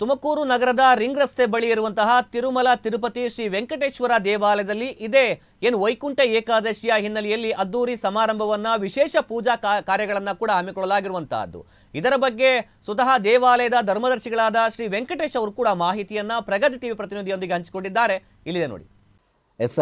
ತುಮಕೂರು ನಗರದ ರಿಂಗ್ ರಸ್ತೆ ಬಳಿ ಇರುವಂತಹ ತಿರುಮಲ ತಿರುಪತಿ ಶ್ರೀ ವೆಂಕಟೇಶ್ವರ ದೇವಾಲಯದಲ್ಲಿ ಇದೇ ಏನು ವೈಕುಂಠ ಏಕಾದಶಿಯ ಹಿನ್ನೆಲೆಯಲ್ಲಿ ಅದ್ದೂರಿ ಸಮಾರಂಭವನ್ನು ವಿಶೇಷ ಪೂಜಾ ಕಾರ್ಯಗಳನ್ನು ಕೂಡ ಹಮ್ಮಿಕೊಳ್ಳಲಾಗಿರುವಂತಹದ್ದು ಇದರ ಬಗ್ಗೆ ಸ್ವತಃ ದೇವಾಲಯದ ಧರ್ಮದರ್ಶಿಗಳಾದ ಶ್ರೀ ವೆಂಕಟೇಶ್ ಅವರು ಕೂಡ ಮಾಹಿತಿಯನ್ನು ಪ್ರಗತಿ ಟಿವಿ ಪ್ರತಿನಿಧಿಯೊಂದಿಗೆ ಹಂಚಿಕೊಂಡಿದ್ದಾರೆ ಇಲ್ಲಿದೆ ನೋಡಿ ಎಸ್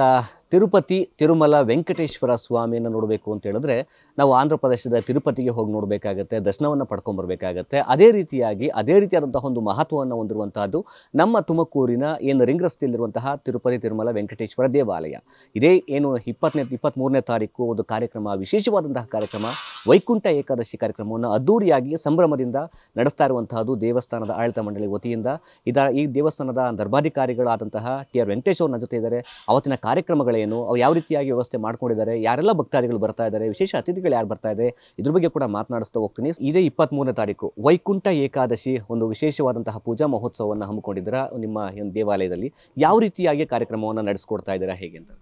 ತಿರುಪತಿ ತಿರುಮಲ ವೆಂಕಟೇಶ್ವರ ಸ್ವಾಮಿಯನ್ನು ನೋಡಬೇಕು ಅಂತ ಹೇಳಿದ್ರೆ ನಾವು ಆಂಧ್ರ ಪ್ರದೇಶದ ತಿರುಪತಿಗೆ ಹೋಗಿ ನೋಡಬೇಕಾಗತ್ತೆ ದರ್ಶನವನ್ನು ಪಡ್ಕೊಂಡ್ಬರಬೇಕಾಗತ್ತೆ ಅದೇ ರೀತಿಯಾಗಿ ಅದೇ ರೀತಿಯಾದಂತಹ ಒಂದು ಮಹತ್ವವನ್ನು ಹೊಂದಿರುವಂತಹದ್ದು ನಮ್ಮ ತುಮಕೂರಿನ ಏನು ರಿಂಗ್ ರಸ್ತೆಯಲ್ಲಿರುವಂತಹ ತಿರುಪತಿ ತಿರುಮಲ ವೆಂಕಟೇಶ್ವರ ದೇವಾಲಯ ಇದೇ ಏನು ಇಪ್ಪತ್ತನೇ ಇಪ್ಪತ್ತ್ ಮೂರನೇ ತಾರೀಕು ಒಂದು ಕಾರ್ಯಕ್ರಮ ವಿಶೇಷವಾದಂತಹ ಕಾರ್ಯಕ್ರಮ ವೈಕುಂಠ ಏಕಾದಶಿ ಕಾರ್ಯಕ್ರಮವನ್ನು ಅದ್ದೂರಿಯಾಗಿ ಸಂಭ್ರಮದಿಂದ ನಡೆಸ್ತಾ ಇರುವಂತಹದ್ದು ದೇವಸ್ಥಾನದ ಆಡಳಿತ ಮಂಡಳಿ ವತಿಯಿಂದ ಇದ ಈ ದೇವಸ್ಥಾನದ ದರ್ಭಾಧಿಕಾರಿಗಳಾದಂತಹ ಟಿ ಆರ್ ವೆಂಕಟೇಶ್ವರನ ಜೊತೆ ಇದ್ದಾರೆ ಅವತ್ತಿನ ಕಾರ್ಯಕ್ರಮಗಳೇನು ಏನು ಅವು ಯಾವ ರೀತಿಯಾಗಿ ವ್ಯವಸ್ಥೆ ಮಾಡ್ಕೊಂಡಿದ್ದಾರೆ ಯಾರೆಲ್ಲ ಭಕ್ತಾದಿಗಳು ಬರ್ತಾ ಇದ್ದಾರೆ ವಿಶೇಷ ಅತಿಥಿಗಳು ಯಾರು ಬರ್ತಾ ಇದೆ ಇದ್ರ ಬಗ್ಗೆ ಕೂಡ ಮಾತನಾಡಿಸ್ತಾ ಹೋಗ್ತೀನಿ ಇದೇ ಇಪ್ಪತ್ತ್ ಮೂರನೇ ತಾರೀಕು ವೈಕುಂಠ ಏಕಾದಶಿ ಒಂದು ವಿಶೇಷವಾದಂತಹ ಪೂಜಾ ಮಹೋತ್ಸವವನ್ನು ಹಮ್ಮಿಕೊಂಡಿದ್ದೀರ ನಿಮ್ಮ ದೇವಾಲಯದಲ್ಲಿ ಯಾವ ರೀತಿಯಾಗಿ ಕಾರ್ಯಕ್ರಮವನ್ನು ನಡೆಸ್ಕೊಡ್ತಾ ಇದ್ದೀರಾ ಹೇಗೆ ಅಂತ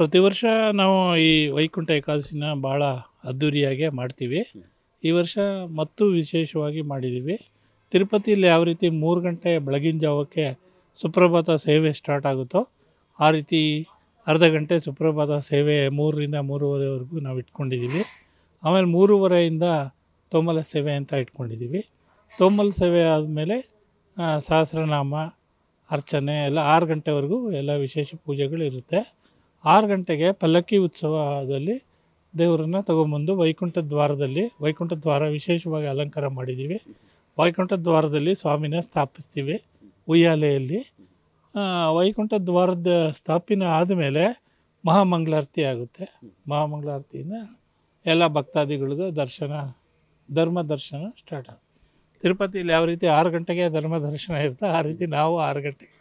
ಪ್ರತಿ ವರ್ಷ ನಾವು ಈ ವೈಕುಂಠ ಏಕಾದಶಿನ ಭಾಳ ಅದ್ಧೂರಿಯಾಗೆ ಮಾಡ್ತೀವಿ ಈ ವರ್ಷ ಮತ್ತೂ ವಿಶೇಷವಾಗಿ ಮಾಡಿದ್ದೀವಿ ತಿರುಪತಿಯಲ್ಲಿ ಯಾವ ರೀತಿ ಮೂರು ಗಂಟೆ ಬೆಳಗಿನ ಜಾವಕ್ಕೆ ಸುಪ್ರಭಾತ ಸೇವೆ ಸ್ಟಾರ್ಟ್ ಆಗುತ್ತೋ ಆ ರೀತಿ ಅರ್ಧ ಗಂಟೆ ಸುಪ್ರಭಾತ ಸೇವೆ ಮೂರರಿಂದ ಮೂರುವರೆವರೆಗೂ ನಾವು ಇಟ್ಕೊಂಡಿದ್ದೀವಿ ಆಮೇಲೆ ಮೂರುವರೆಯಿಂದ ತೋಮಲ ಸೇವೆ ಅಂತ ಇಟ್ಕೊಂಡಿದ್ದೀವಿ ತೋಮಲ ಸೇವೆ ಆದಮೇಲೆ ಸಹಸ್ರನಾಮ ಅರ್ಚನೆ ಎಲ್ಲ ಆರು ಗಂಟೆವರೆಗೂ ಎಲ್ಲ ವಿಶೇಷ ಪೂಜೆಗಳಿರುತ್ತೆ ಆರು ಗಂಟೆಗೆ ಪಲ್ಲಕ್ಕಿ ಉತ್ಸವದಲ್ಲಿ ದೇವರನ್ನ ತಗೊಂಬಂದು ವೈಕುಂಠ ದ್ವಾರದಲ್ಲಿ ವೈಕುಂಠ ದ್ವಾರ ವಿಶೇಷವಾಗಿ ಅಲಂಕಾರ ಮಾಡಿದ್ದೀವಿ ವೈಕುಂಠ ದ್ವಾರದಲ್ಲಿ ಸ್ವಾಮಿನ ಸ್ಥಾಪಿಸ್ತೀವಿ ಉಯ್ಯಾಲೆಯಲ್ಲಿ ವೈಕುಂಠ ದ್ವಾರದ ಸ್ಥಾಪನೆ ಆದಮೇಲೆ ಮಹಾಮಂಗಳಾರತಿ ಆಗುತ್ತೆ ಮಹಾಮಂಗಳಾರತಿಯಿಂದ ಎಲ್ಲ ಭಕ್ತಾದಿಗಳಿಗೂ ದರ್ಶನ ಧರ್ಮ ದರ್ಶನ ಸ್ಟಾರ್ಟ್ ಆಗುತ್ತೆ ತಿರುಪತಿಲಿ ಯಾವ ರೀತಿ ಆರು ಗಂಟೆಗೆ ಧರ್ಮ ದರ್ಶನ ಇರುತ್ತೆ ಆ ರೀತಿ ನಾವು ಆರು ಗಂಟೆಗೆ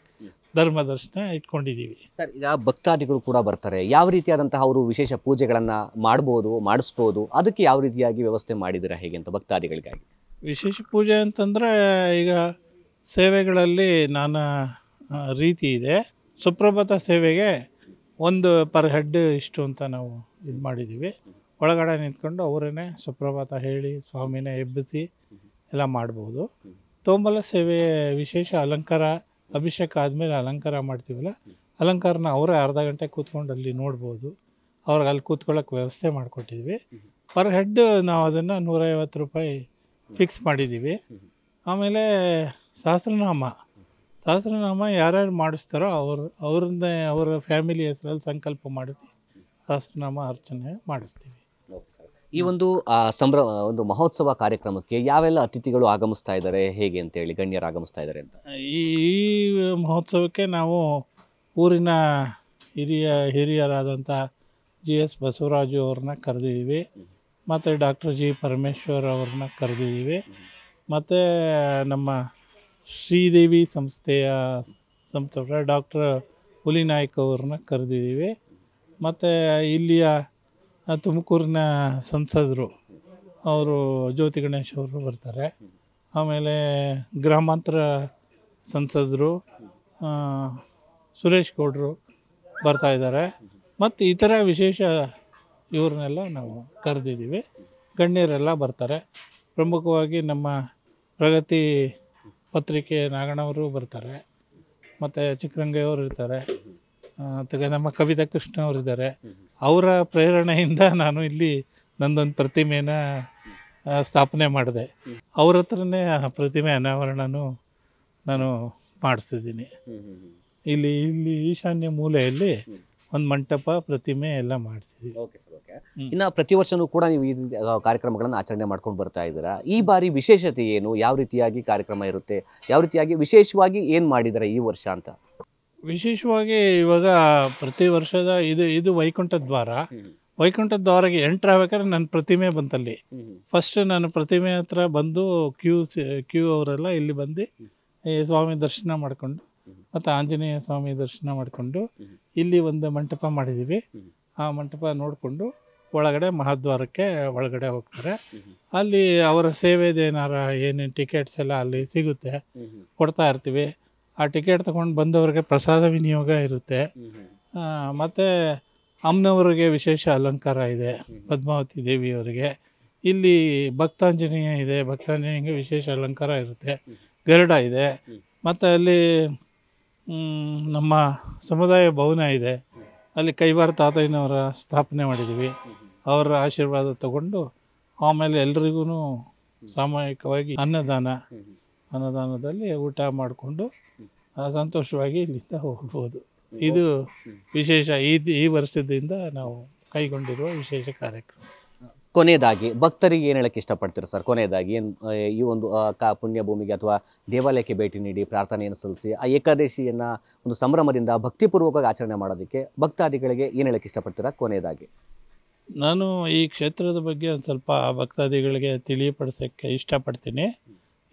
ಧರ್ಮ ದರ್ಶನ ಇಟ್ಕೊಂಡಿದ್ದೀವಿ ಸರ್ ಈಗ ಭಕ್ತಾದಿಗಳು ಕೂಡ ಬರ್ತಾರೆ ಯಾವ ರೀತಿಯಾದಂತಹ ಅವರು ವಿಶೇಷ ಪೂಜೆಗಳನ್ನು ಮಾಡ್ಬೋದು ಮಾಡಿಸ್ಬೋದು ಅದಕ್ಕೆ ಯಾವ ರೀತಿಯಾಗಿ ವ್ಯವಸ್ಥೆ ಮಾಡಿದ್ದೀರಾ ಹೇಗೆ ಅಂತ ಭಕ್ತಾದಿಗಳಿಗಾಗಿ ವಿಶೇಷ ಪೂಜೆ ಅಂತಂದರೆ ಈಗ ಸೇವೆಗಳಲ್ಲಿ ನಾನು ರೀತಿ ಇದೆ ಸುಪ್ರಭಾತ ಸೇವೆಗೆ ಒಂದು ಪರ್ ಹೆಡ್ ಇಷ್ಟು ಅಂತ ನಾವು ಇದು ಮಾಡಿದ್ದೀವಿ ಒಳಗಡೆ ನಿಂತ್ಕೊಂಡು ಅವರೇ ಸುಪ್ರಭಾತ ಹೇಳಿ ಸ್ವಾಮಿನೇ ಎಬ್ಬಿಸಿ ಎಲ್ಲ ಮಾಡ್ಬೋದು ತೋಂಬಲ ಸೇವೆ ವಿಶೇಷ ಅಲಂಕಾರ ಅಭಿಷೇಕ ಆದಮೇಲೆ ಅಲಂಕಾರ ಮಾಡ್ತೀವಲ್ಲ ಅಲಂಕಾರನ ಅವರೇ ಅರ್ಧ ಗಂಟೆ ಕೂತ್ಕೊಂಡು ಅಲ್ಲಿ ನೋಡ್ಬೋದು ಅವ್ರಿಗೆ ಅಲ್ಲಿ ಕೂತ್ಕೊಳ್ಳೋಕೆ ವ್ಯವಸ್ಥೆ ಮಾಡಿಕೊಟ್ಟಿದ್ವಿ ಪರ್ ಹೆಡ್ ನಾವು ಅದನ್ನು ನೂರೈವತ್ತು ರೂಪಾಯಿ ಫಿಕ್ಸ್ ಮಾಡಿದ್ದೀವಿ ಆಮೇಲೆ ಸಹಸ್ರನಾಮ ಸಹಸ್ರನಾಮ ಯಾರ್ಯಾರು ಮಾಡಿಸ್ತಾರೋ ಅವರು ಅವ್ರನ್ನೇ ಅವರ ಫ್ಯಾಮಿಲಿ ಹೆಸರಲ್ಲಿ ಸಂಕಲ್ಪ ಮಾಡಿಸಿ ಸಹಸ್ರನಾಮ ಅರ್ಚನೆ ಮಾಡಿಸ್ತೀವಿ ಈ ಒಂದು ಸಂಭ್ರ ಒಂದು ಮಹೋತ್ಸವ ಕಾರ್ಯಕ್ರಮಕ್ಕೆ ಯಾವೆಲ್ಲ ಅತಿಥಿಗಳು ಆಗಮಿಸ್ತಾ ಇದ್ದಾರೆ ಹೇಗೆ ಅಂತೇಳಿ ಗಣ್ಯರು ಆಗಮಿಸ್ತಾ ಇದ್ದಾರೆ ಅಂತ ಈ ಮಹೋತ್ಸವಕ್ಕೆ ನಾವು ಊರಿನ ಹಿರಿಯ ಹಿರಿಯರಾದಂಥ ಜಿ ಎಸ್ ಬಸವರಾಜು ಅವ್ರನ್ನ ಕರೆದಿದ್ದೀವಿ ಮತ್ತು ಡಾಕ್ಟರ್ ಜಿ ಪರಮೇಶ್ವರ್ ಅವ್ರನ್ನ ಕರೆದಿದ್ದೀವಿ ಮತ್ತು ನಮ್ಮ ಶ್ರೀದೇವಿ ಸಂಸ್ಥೆಯ ಸಂಸ್ಥೆ ಡಾಕ್ಟರ್ ಹುಲಿನಾಯ್ಕ ಅವ್ರನ್ನ ಕರೆದಿದ್ದೀವಿ ಮತ್ತು ಇಲ್ಲಿಯ ತುಮಕೂರಿನ ಸಂಸದರು ಅವರು ಜ್ಯೋತಿ ಗಣೇಶ್ ಅವರು ಬರ್ತಾರೆ ಆಮೇಲೆ ಗ್ರಾಮಾಂತರ ಸಂಸದರು ಸುರೇಶ್ ಗೌಡ್ರು ಬರ್ತಾ ಇದ್ದಾರೆ ಮತ್ತು ಇತರ ವಿಶೇಷ ಇವ್ರನ್ನೆಲ್ಲ ನಾವು ಕರೆದಿದ್ದೀವಿ ಗಣ್ಯರೆಲ್ಲ ಬರ್ತಾರೆ ಪ್ರಮುಖವಾಗಿ ನಮ್ಮ ಪ್ರಗತಿ ಪತ್ರಿಕೆ ನಾಗಣ್ಣವರು ಬರ್ತಾರೆ ಮತ್ತು ಚಿಕ್ಕರಂಗಯ್ಯವರು ಇರ್ತಾರೆ ಮತ್ತು ನಮ್ಮ ಕವಿತಾ ಕೃಷ್ಣ ಇದ್ದಾರೆ ಅವರ ಪ್ರೇರಣೆಯಿಂದ ನಾನು ಇಲ್ಲಿ ನಂದೊಂದು ಪ್ರತಿಮೆಯನ್ನು ಸ್ಥಾಪನೆ ಮಾಡಿದೆ ಅವ್ರ ಹತ್ರನೇ ಆ ಪ್ರತಿಮೆ ಅನಾವರಣನೂ ನಾನು ಮಾಡಿಸಿದ್ದೀನಿ ಇಲ್ಲಿ ಇಲ್ಲಿ ಈಶಾನ್ಯ ಮೂಲೆಯಲ್ಲಿ ಒಂದು ಮಂಟಪ ಪ್ರತಿಮೆ ಎಲ್ಲ ಮಾಡ್ತೀವಿ ಓಕೆ ಸರ್ ಓಕೆ ಇನ್ನು ಪ್ರತಿ ವರ್ಷನೂ ಕೂಡ ನೀವು ಈ ಕಾರ್ಯಕ್ರಮಗಳನ್ನು ಆಚರಣೆ ಮಾಡ್ಕೊಂಡು ಬರ್ತಾ ಇದ್ದೀರಾ ಈ ಬಾರಿ ವಿಶೇಷತೆ ಏನು ಯಾವ ರೀತಿಯಾಗಿ ಕಾರ್ಯಕ್ರಮ ಇರುತ್ತೆ ಯಾವ ರೀತಿಯಾಗಿ ವಿಶೇಷವಾಗಿ ಏನು ಮಾಡಿದ್ದಾರೆ ಈ ವರ್ಷ ಅಂತ ವಿಶೇಷವಾಗಿ ಇವಾಗ ಪ್ರತಿ ವರ್ಷದ ಇದು ಇದು ವೈಕುಂಠ ದ್ವಾರ ವೈಕುಂಠ ದ್ವಾರಗೆ ಎಂಟ್ರ್ ಆಗ್ಬೇಕಾದ್ರೆ ನನ್ನ ಪ್ರತಿಮೆ ಬಂತಲ್ಲಿ ಫಸ್ಟ್ ನನ್ನ ಪ್ರತಿಮೆ ಹತ್ರ ಬಂದು ಕ್ಯೂ ಕ್ಯೂ ಅವರೆಲ್ಲ ಇಲ್ಲಿ ಬಂದು ಸ್ವಾಮಿ ದರ್ಶನ ಮಾಡಿಕೊಂಡು ಮತ್ತು ಆಂಜನೇಯ ಸ್ವಾಮಿ ದರ್ಶನ ಮಾಡಿಕೊಂಡು ಇಲ್ಲಿ ಒಂದು ಮಂಟಪ ಮಾಡಿದ್ದೀವಿ ಆ ಮಂಟಪ ನೋಡಿಕೊಂಡು ಒಳಗಡೆ ಮಹಾದ್ವಾರಕ್ಕೆ ಒಳಗಡೆ ಹೋಗ್ತಾರೆ ಅಲ್ಲಿ ಅವರ ಸೇವೆದೇನಾರ ಏನೇನು ಟಿಕೆಟ್ಸ್ ಎಲ್ಲ ಅಲ್ಲಿ ಸಿಗುತ್ತೆ ಕೊಡ್ತಾ ಇರ್ತೀವಿ ಆ ಟಿಕೆಟ್ ತಗೊಂಡು ಬಂದವರಿಗೆ ಪ್ರಸಾದ ವಿನಿಯೋಗ ಇರುತ್ತೆ ಮತ್ತು ಅಮ್ಮನವರಿಗೆ ವಿಶೇಷ ಅಲಂಕಾರ ಇದೆ ಪದ್ಮಾವತಿ ದೇವಿಯವರಿಗೆ ಇಲ್ಲಿ ಭಕ್ತಾಂಜನೇಯ ಇದೆ ಭಕ್ತಾಂಜನೇಯಂಗೆ ವಿಶೇಷ ಅಲಂಕಾರ ಇರುತ್ತೆ ಗರುಡ ಇದೆ ಮತ್ತು ಅಲ್ಲಿ ನಮ್ಮ ಸಮುದಾಯ ಭವನ ಇದೆ ಅಲ್ಲಿ ಕೈವಾರ ತಾತಯ್ಯನವರ ಸ್ಥಾಪನೆ ಮಾಡಿದ್ದೀವಿ ಅವರ ಆಶೀರ್ವಾದ ತಗೊಂಡು ಆಮೇಲೆ ಎಲ್ರಿಗೂ ಸಾಮೂಹಿಕವಾಗಿ ಅನ್ನದಾನ ಅನ್ನದಾನದಲ್ಲಿ ಊಟ ಮಾಡಿಕೊಂಡು ಸಂತೋಷವಾಗಿ ಇಲ್ಲಿಂದ ಹೋಗ್ಬೋದು ಇದು ವಿಶೇಷ ಈ ಈ ವರ್ಷದಿಂದ ನಾವು ಕೈಗೊಂಡಿರುವ ವಿಶೇಷ ಕಾರ್ಯಕ್ರಮ ಕೊನೆಯದಾಗಿ ಭಕ್ತರಿಗೆ ಏನು ಹೇಳಕ್ಕೆ ಇಷ್ಟಪಡ್ತೀರಾ ಸರ್ ಕೊನೆಯದಾಗಿ ಏನು ಈ ಒಂದು ಕಾ ಪುಣ್ಯಭೂಮಿಗೆ ಅಥವಾ ದೇವಾಲಯಕ್ಕೆ ಭೇಟಿ ನೀಡಿ ಪ್ರಾರ್ಥನೆಯನ್ನು ಸಲ್ಲಿಸಿ ಆ ಏಕಾದಶಿಯನ್ನು ಒಂದು ಸಂಭ್ರಮದಿಂದ ಭಕ್ತಿಪೂರ್ವಕವಾಗಿ ಆಚರಣೆ ಮಾಡೋದಕ್ಕೆ ಭಕ್ತಾದಿಗಳಿಗೆ ಏನು ಹೇಳಕ್ಕೆ ಇಷ್ಟಪಡ್ತೀರಾ ಕೊನೆಯದಾಗಿ ನಾನು ಈ ಕ್ಷೇತ್ರದ ಬಗ್ಗೆ ಒಂದು ಸ್ವಲ್ಪ ಭಕ್ತಾದಿಗಳಿಗೆ ತಿಳಿಯಪಡಿಸೋಕ್ಕೆ ಇಷ್ಟಪಡ್ತೀನಿ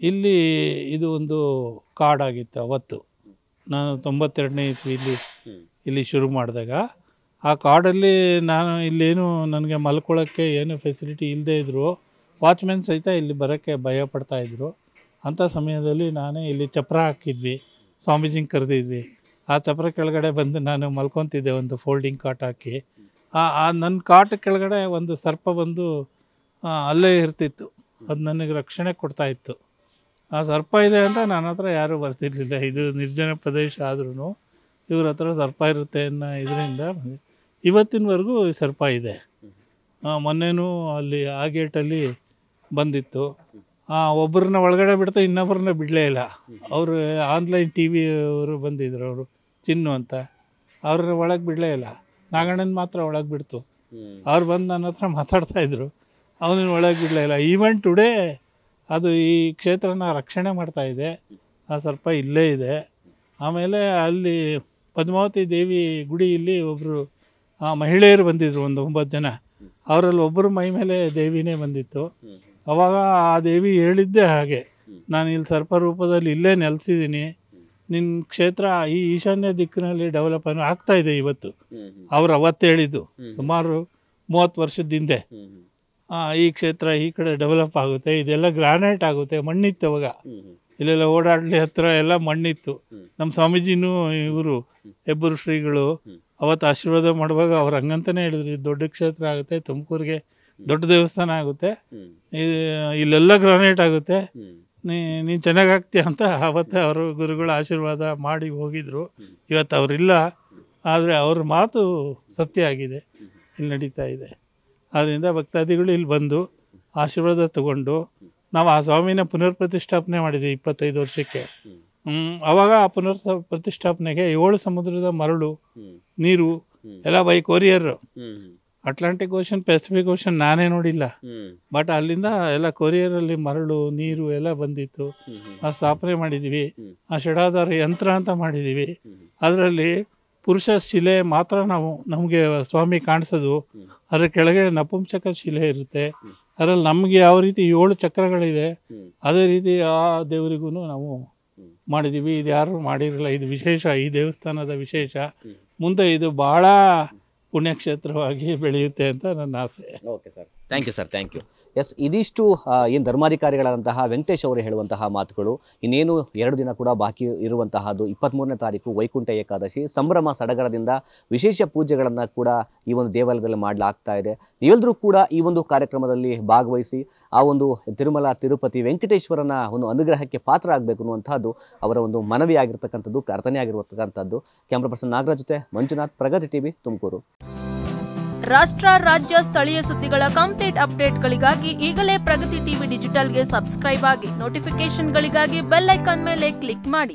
ಇಲ್ಲಿ ಇದು ಒಂದು ಕಾಡಾಗಿತ್ತು ಅವತ್ತು ನಾನು ತೊಂಬತ್ತೆರಡನೇ ಇಲ್ಲಿ ಇಲ್ಲಿ ಶುರು ಮಾಡಿದಾಗ ಆ ಕಾಡಲ್ಲಿ ನಾನು ಇಲ್ಲೇನು ನನಗೆ ಮಲ್ಕೊಳ್ಳೋಕ್ಕೆ ಏನು ಫೆಸಿಲಿಟಿ ಇಲ್ಲದೇ ಇದ್ದರೂ ವಾಚ್ಮೆನ್ ಸಹಿತ ಇಲ್ಲಿ ಬರೋಕ್ಕೆ ಭಯ ಪಡ್ತಾಯಿದ್ರು ಅಂಥ ಸಮಯದಲ್ಲಿ ನಾನೇ ಇಲ್ಲಿ ಚಪ್ರ ಹಾಕಿದ್ವಿ ಸ್ವಾಮೀಜಿಂಗ್ ಕರೆದಿದ್ವಿ ಆ ಚಪ್ರ ಕೆಳಗಡೆ ಬಂದು ನಾನು ಮಲ್ಕೊತಿದ್ದೆ ಒಂದು ಫೋಲ್ಡಿಂಗ್ ಕಾಟ್ ಹಾಕಿ ಆ ನನ್ನ ಕಾಟ್ ಕೆಳಗಡೆ ಒಂದು ಸರ್ಪ ಬಂದು ಅಲ್ಲೇ ಇರ್ತಿತ್ತು ಅದು ನನಗೆ ರಕ್ಷಣೆ ಕೊಡ್ತಾಯಿತ್ತು ಆ ಸರ್ಪ ಇದೆ ಅಂತ ನನ್ನ ಹತ್ರ ಯಾರೂ ಬರ್ತಿರ್ಲಿಲ್ಲ ಇದು ನಿರ್ಜನ ಪ್ರದೇಶ ಆದ್ರೂ ಇವ್ರ ಹತ್ರ ಸರ್ಪ ಇರುತ್ತೆ ಅನ್ನೋ ಇದರಿಂದ ಇವತ್ತಿನವರೆಗೂ ಸರ್ಪ ಇದೆ ಮೊನ್ನೆನೂ ಅಲ್ಲಿ ಆ ಗೇಟಲ್ಲಿ ಬಂದಿತ್ತು ಒಬ್ಬರನ್ನ ಒಳಗಡೆ ಬಿಡ್ತಾ ಇನ್ನೊಬ್ಬರನ್ನ ಬಿಡಲೇ ಇಲ್ಲ ಅವರು ಆನ್ಲೈನ್ ಟಿ ವಿ ಅವರು ಬಂದಿದ್ರು ಅವರು ಚಿನ್ನು ಅಂತ ಅವ್ರನ್ನ ಒಳಗೆ ಬಿಡಲೇ ಇಲ್ಲ ನಾಗಣ್ಣನ ಮಾತ್ರ ಒಳಗೆ ಬಿಡ್ತು ಅವ್ರು ಬಂದು ನನ್ನ ಹತ್ರ ಮಾತಾಡ್ತಾ ಇದ್ರು ಅವನನ್ನ ಒಳಗೆ ಬಿಡಲೇ ಇಲ್ಲ ಈವೆಂಟ್ ಟುಡೇ ಅದು ಈ ಕ್ಷೇತ್ರನ ರಕ್ಷಣೆ ಮಾಡ್ತಾ ಇದೆ ಆ ಸರ್ಪ ಇಲ್ಲೇ ಇದೆ ಆಮೇಲೆ ಅಲ್ಲಿ ಪದ್ಮಾವತಿ ದೇವಿ ಗುಡಿಯಲ್ಲಿ ಒಬ್ಬರು ಆ ಮಹಿಳೆಯರು ಬಂದಿದ್ರು ಒಂದು ಒಂಬತ್ತು ಜನ ಅವರಲ್ಲಿ ಒಬ್ಬರು ಮೈ ಮೇಲೆ ದೇವಿನೇ ಬಂದಿತ್ತು ಅವಾಗ ಆ ದೇವಿ ಹೇಳಿದ್ದೇ ಹಾಗೆ ನಾನು ಇಲ್ಲಿ ಸರ್ಪ ರೂಪದಲ್ಲಿ ಇಲ್ಲೇ ನೆಲೆಸಿದ್ದೀನಿ ನಿನ್ನ ಕ್ಷೇತ್ರ ಈ ಈಶಾನ್ಯ ದಿಕ್ಕಿನಲ್ಲಿ ಡೆವಲಪ್ ಆಗ್ತಾ ಇದೆ ಇವತ್ತು ಅವ್ರು ಅವತ್ತು ಹೇಳಿದ್ದು ಸುಮಾರು ಮೂವತ್ತು ವರ್ಷದ ಹಿಂದೆ ಈ ಕ್ಷೇತ್ರ ಈ ಕಡೆ ಡೆವಲಪ್ ಆಗುತ್ತೆ ಇದೆಲ್ಲ ಗ್ರಾನೈಟ್ ಆಗುತ್ತೆ ಮಣ್ಣಿತ್ತು ಅವಾಗ ಇಲ್ಲೆಲ್ಲ ಓಡಾಡಲಿ ಹತ್ರ ಎಲ್ಲ ಮಣ್ಣಿತ್ತು ನಮ್ಮ ಸ್ವಾಮೀಜಿನೂ ಇವರು ಹೆಬ್ಬರು ಶ್ರೀಗಳು ಅವತ್ತು ಆಶೀರ್ವಾದ ಮಾಡುವಾಗ ಅವ್ರು ಹಂಗಂತಾನೆ ಹೇಳಿದ್ರು ಇದು ದೊಡ್ಡ ಕ್ಷೇತ್ರ ಆಗುತ್ತೆ ತುಮಕೂರಿಗೆ ದೊಡ್ಡ ದೇವಸ್ಥಾನ ಆಗುತ್ತೆ ಇಲ್ಲೆಲ್ಲ ಗ್ರಾನೈಟ್ ಆಗುತ್ತೆ ನೀ ನೀನು ಚೆನ್ನಾಗಿ ಆಗ್ತೀಯ ಅಂತ ಅವತ್ತೆ ಅವರು ಗುರುಗಳ ಆಶೀರ್ವಾದ ಮಾಡಿ ಹೋಗಿದ್ರು ಇವತ್ತು ಅವರಿಲ್ಲ ಆದರೆ ಅವ್ರ ಮಾತು ಸತ್ಯ ಆಗಿದೆ ಇಲ್ಲಿ ನಡೀತಾ ಇದೆ ಆದ್ದರಿಂದ ಭಕ್ತಾದಿಗಳು ಇಲ್ಲಿ ಬಂದು ಆಶೀರ್ವಾದ ತಗೊಂಡು ನಾವು ಆ ಸ್ವಾಮಿನ ಪುನರ್ ಪ್ರತಿಷ್ಠಾಪನೆ ಮಾಡಿದ್ವಿ ಇಪ್ಪತ್ತೈದು ವರ್ಷಕ್ಕೆ ಅವಾಗ ಆ ಪುನರ್ ಪ್ರತಿಷ್ಠಾಪನೆಗೆ ಏಳು ಸಮುದ್ರದ ಮರಳು ನೀರು ಎಲ್ಲ by courier Atlantic Ocean Pacific Ocean ನಾನೇ ನೋಡಿಲ್ಲ ಬಟ್ ಅಲ್ಲಿಂದ ಎಲ್ಲ ಕೊರಿಯರ್ ಅಲ್ಲಿ ಮರಳು ನೀರು ಎಲ್ಲ ಬಂದಿತ್ತು ಆ ಸ್ಥಾಪನೆ ಮಾಡಿದೀವಿ ಆ ಶಡಾದಾರ ಯಂತ್ರ ಅಂತ ಮಾಡಿದ್ದೀವಿ ಅದರಲ್ಲಿ ಪುರುಷ ಶಿಲೆ ಮಾತ್ರ ನಾವು ನಮಗೆ ಸ್ವಾಮಿ ಕಾಣಿಸೋದು ಅದರ ಕೆಳಗೆ ನಪುಂಸಕ ಶಿಲೆ ಇರುತ್ತೆ ಅದರಲ್ಲಿ ನಮಗೆ ಯಾವ ರೀತಿ ಏಳು ಚಕ್ರಗಳಿದೆ ಅದೇ ರೀತಿ ಆ ದೇವರಿಗೂ ನಾವು ಮಾಡಿದ್ದೀವಿ ಇದು ಯಾರು ಮಾಡಿರಲಿಲ್ಲ ಇದು ವಿಶೇಷ ಈ ದೇವಸ್ಥಾನದ ವಿಶೇಷ ಮುಂದೆ ಇದು ಬಹಳ ಪುಣ್ಯಕ್ಷೇತ್ರವಾಗಿ ಬೆಳೆಯುತ್ತೆ ಅಂತ ನನ್ನ ಆಸೆ okay sir thank you sir thank you yes ಇದಿಷ್ಟು ಏನು ಧರ್ಮಾಧಿಕಾರಿಗಳಾದಂತಹ ವೆಂಕಟೇಶ್ ಅವರು ಹೇಳುವಂತಹ ಮಾತುಗಳು ಇನ್ನೇನು ಎರಡು ದಿನ ಕೂಡ ಬಾಕಿ ಇರುವಂತಹದ್ದು ಇಪ್ಪತ್ತ್ಮೂರನೇ ತಾರೀಕು ವೈಕುಂಠ ಏಕಾದಶಿ ಸಂಭ್ರಮ ಸಡಗರದಿಂದ ವಿಶೇಷ ಪೂಜೆಗಳನ್ನು ಕೂಡ ಈ ಒಂದು ದೇವಾಲಯದಲ್ಲಿ ಮಾಡಲಾಗ್ತಾ ಇದೆ ಎಲ್ಲರೂ ಕೂಡ ಈ ಒಂದು ಕಾರ್ಯಕ್ರಮದಲ್ಲಿ ಭಾಗವಹಿಸಿ ಆ ಒಂದು ತಿರುಮಲ ತಿರುಪತಿ ವೆಂಕಟೇಶ್ವರನ ಒಂದು ಅನುಗ್ರಹಕ್ಕೆ ಪಾತ್ರ ಆಗಬೇಕು ಅನ್ನುವಂಥದ್ದು ಅವರ ಒಂದು ಮನವಿ ಆಗಿರ್ತಕ್ಕಂಥದ್ದು ಪ್ರಾರ್ಥನೆ ಆಗಿರ್ತಕ್ಕಂಥದ್ದು ಕ್ಯಾಮ್ರಾ ಪರ್ಸನ್ ನಾಗರಾಜ್ ಜೊತೆ ಮಂಜುನಾಥ್ ಪ್ರಗತಿ ಟಿವಿ ತುಮಕೂರು ರಾಷ್ಟ್ರ ರಾಜ್ಯ ಸ್ಥಳೀಯ ಸುದ್ದಿಗಳ ಕಂಪ್ಲೀಟ್ ಅಪ್ಡೇಟ್ಗಳಿಗಾಗಿ ಈಗಲೇ ಪ್ರಗತಿ ಟಿವಿ ಡಿಜಿಟಲ್ಗೆ ಸಬ್ಸ್ಕ್ರೈಬ್ ಆಗಿ ನೋಟಿಫಿಕೇಶನ್ಗಳಿಗಾಗಿ ಬೆಲ್ ಐಕಾನ್ ಮೇಲೆ ಕ್ಲಿಕ್ ಮಾಡಿ